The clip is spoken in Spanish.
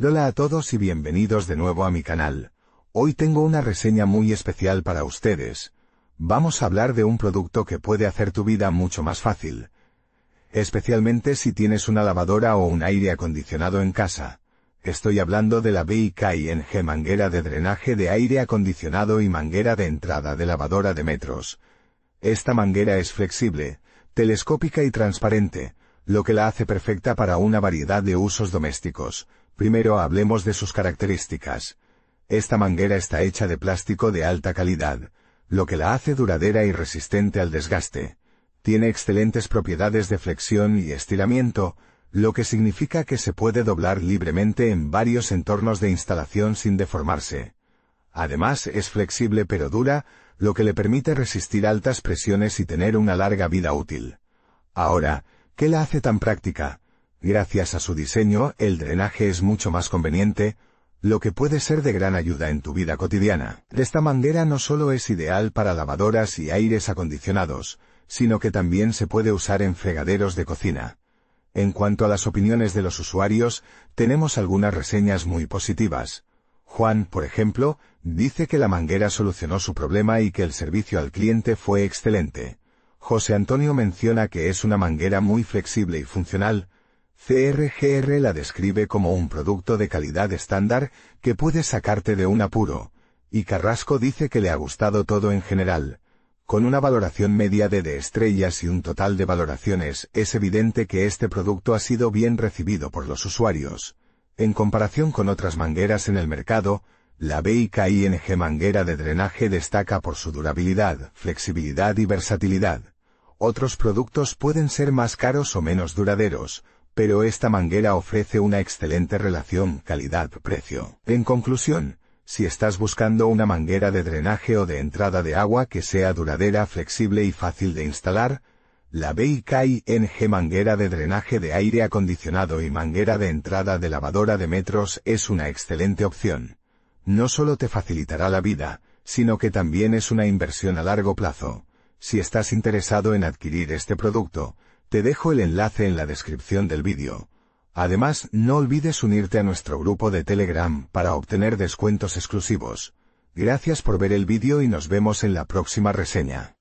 Hola a todos y bienvenidos de nuevo a mi canal. Hoy tengo una reseña muy especial para ustedes. Vamos a hablar de un producto que puede hacer tu vida mucho más fácil. Especialmente si tienes una lavadora o un aire acondicionado en casa. Estoy hablando de la G manguera de drenaje de aire acondicionado y manguera de entrada de lavadora de metros. Esta manguera es flexible, telescópica y transparente, lo que la hace perfecta para una variedad de usos domésticos. Primero hablemos de sus características. Esta manguera está hecha de plástico de alta calidad, lo que la hace duradera y resistente al desgaste. Tiene excelentes propiedades de flexión y estiramiento, lo que significa que se puede doblar libremente en varios entornos de instalación sin deformarse. Además es flexible pero dura, lo que le permite resistir altas presiones y tener una larga vida útil. Ahora, ¿Qué la hace tan práctica? Gracias a su diseño, el drenaje es mucho más conveniente, lo que puede ser de gran ayuda en tu vida cotidiana. Esta manguera no solo es ideal para lavadoras y aires acondicionados, sino que también se puede usar en fregaderos de cocina. En cuanto a las opiniones de los usuarios, tenemos algunas reseñas muy positivas. Juan, por ejemplo, dice que la manguera solucionó su problema y que el servicio al cliente fue excelente. José Antonio menciona que es una manguera muy flexible y funcional, CRGR la describe como un producto de calidad estándar que puede sacarte de un apuro, y Carrasco dice que le ha gustado todo en general. Con una valoración media de de estrellas y un total de valoraciones, es evidente que este producto ha sido bien recibido por los usuarios. En comparación con otras mangueras en el mercado, la B&K manguera de drenaje destaca por su durabilidad, flexibilidad y versatilidad. Otros productos pueden ser más caros o menos duraderos, pero esta manguera ofrece una excelente relación calidad-precio. En conclusión, si estás buscando una manguera de drenaje o de entrada de agua que sea duradera, flexible y fácil de instalar, la B&K manguera de drenaje de aire acondicionado y manguera de entrada de lavadora de metros es una excelente opción no solo te facilitará la vida, sino que también es una inversión a largo plazo. Si estás interesado en adquirir este producto, te dejo el enlace en la descripción del vídeo. Además, no olvides unirte a nuestro grupo de Telegram para obtener descuentos exclusivos. Gracias por ver el vídeo y nos vemos en la próxima reseña.